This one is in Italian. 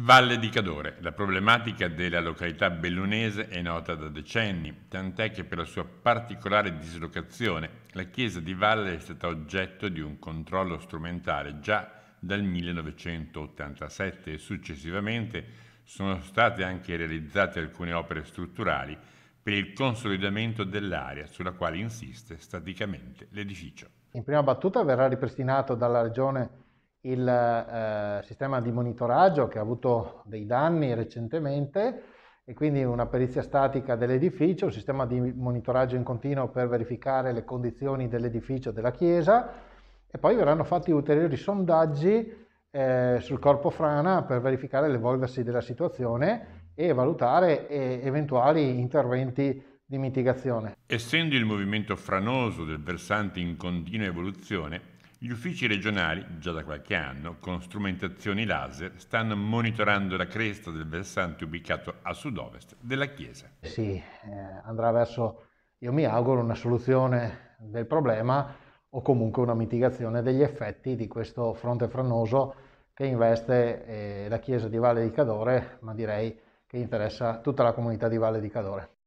Valle di Cadore. La problematica della località bellunese è nota da decenni, tant'è che per la sua particolare dislocazione la chiesa di Valle è stata oggetto di un controllo strumentale già dal 1987 e successivamente sono state anche realizzate alcune opere strutturali per il consolidamento dell'area sulla quale insiste staticamente l'edificio. In prima battuta verrà ripristinato dalla Regione il eh, sistema di monitoraggio che ha avuto dei danni recentemente e quindi una perizia statica dell'edificio, un sistema di monitoraggio in continuo per verificare le condizioni dell'edificio e della chiesa e poi verranno fatti ulteriori sondaggi eh, sul corpo frana per verificare l'evolversi della situazione e valutare eh, eventuali interventi di mitigazione. Essendo il movimento franoso del versante in continua evoluzione, gli uffici regionali, già da qualche anno, con strumentazioni laser, stanno monitorando la cresta del versante ubicato a sud-ovest della chiesa. Sì, eh, andrà verso, io mi auguro, una soluzione del problema o comunque una mitigazione degli effetti di questo fronte franoso che investe eh, la chiesa di Valle di Cadore, ma direi che interessa tutta la comunità di Valle di Cadore.